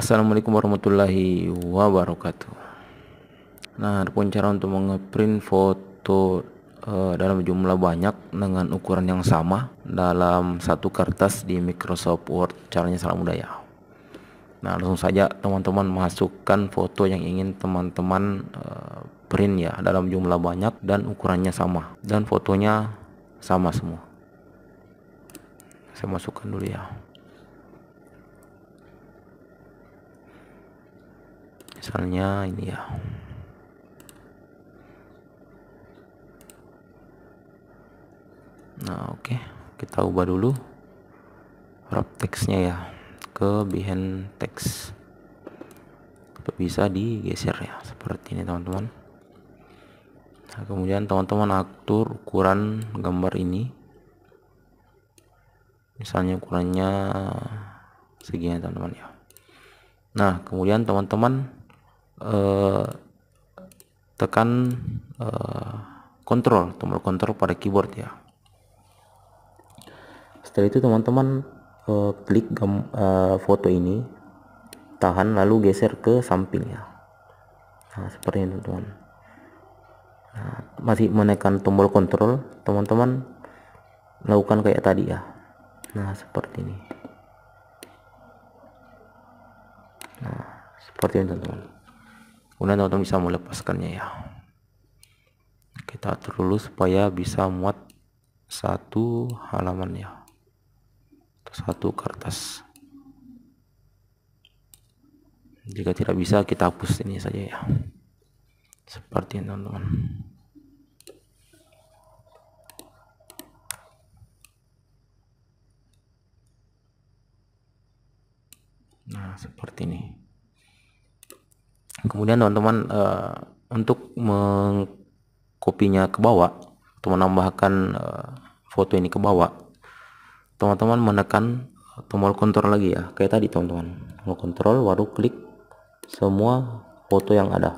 Assalamualaikum warahmatullahi wabarakatuh. Nah, pun cara untuk mengeprint foto e, dalam jumlah banyak dengan ukuran yang sama dalam satu kertas di Microsoft Word, caranya sangat mudah ya. Nah, langsung saja teman-teman masukkan foto yang ingin teman-teman e, print ya dalam jumlah banyak dan ukurannya sama dan fotonya sama semua. Saya masukkan dulu ya. misalnya ini ya nah oke okay. kita ubah dulu wrap teksnya ya ke behind text untuk bisa digeser ya seperti ini teman-teman nah, kemudian teman-teman atur ukuran gambar ini misalnya ukurannya segini teman-teman ya nah kemudian teman-teman eh, tekan eh, kontrol tombol kontrol pada keyboard ya setelah itu teman-teman eh, klik gam, eh, foto ini tahan lalu geser ke samping ya nah seperti itu teman nah, masih menekan tombol kontrol teman-teman lakukan kayak tadi ya nah seperti ini nah seperti ini teman-teman kemudian teman-teman bisa melepaskannya ya kita atur dulu supaya bisa muat satu halaman ya satu kertas jika tidak bisa kita hapus ini saja ya seperti ini teman-teman nah seperti ini kemudian teman-teman uh, untuk mengkopinya ke bawah atau menambahkan uh, eh, foto ini ke bawah teman-teman menekan eh, tombol kontrol lagi ya kayak tadi teman-teman tombol kontrol baru klik semua foto yang ada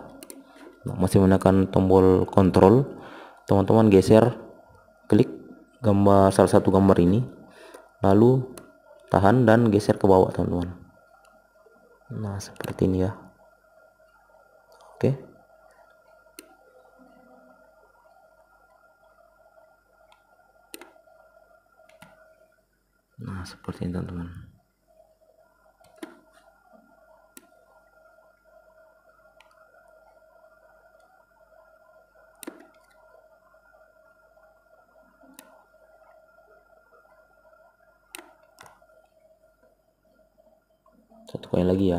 nah, masih menekan tombol kontrol teman-teman geser klik gambar salah satu gambar ini lalu tahan dan geser ke bawah teman-teman nah seperti ini ya nah seperti itu teman satu koin lagi ya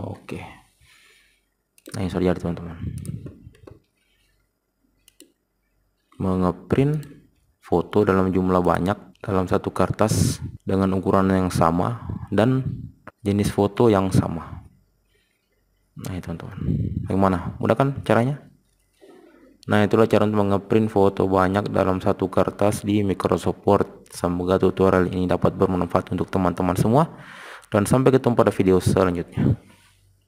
oke okay. nah ini sorry ya teman-teman mengeprint foto dalam jumlah banyak dalam satu kertas dengan ukuran yang sama dan jenis foto yang sama. Nah, itu teman-teman. Bagaimana? Mudah kan caranya? Nah, itulah cara untuk mengeprint foto banyak dalam satu kertas di Microsoft Word. Semoga tutorial ini dapat bermanfaat untuk teman-teman semua dan sampai ketemu pada video selanjutnya.